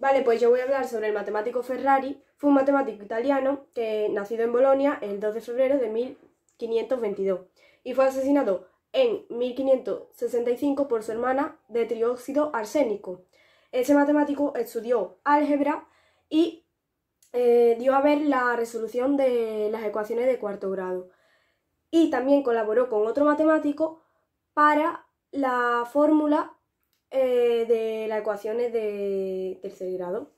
Vale, pues yo voy a hablar sobre el matemático Ferrari. Fue un matemático italiano que nacido en Bolonia el 2 de febrero de 1522 y fue asesinado en 1565 por su hermana de trióxido arsénico. Ese matemático estudió álgebra y eh, dio a ver la resolución de las ecuaciones de cuarto grado. Y también colaboró con otro matemático para la fórmula eh, de las ecuaciones de tercer grado.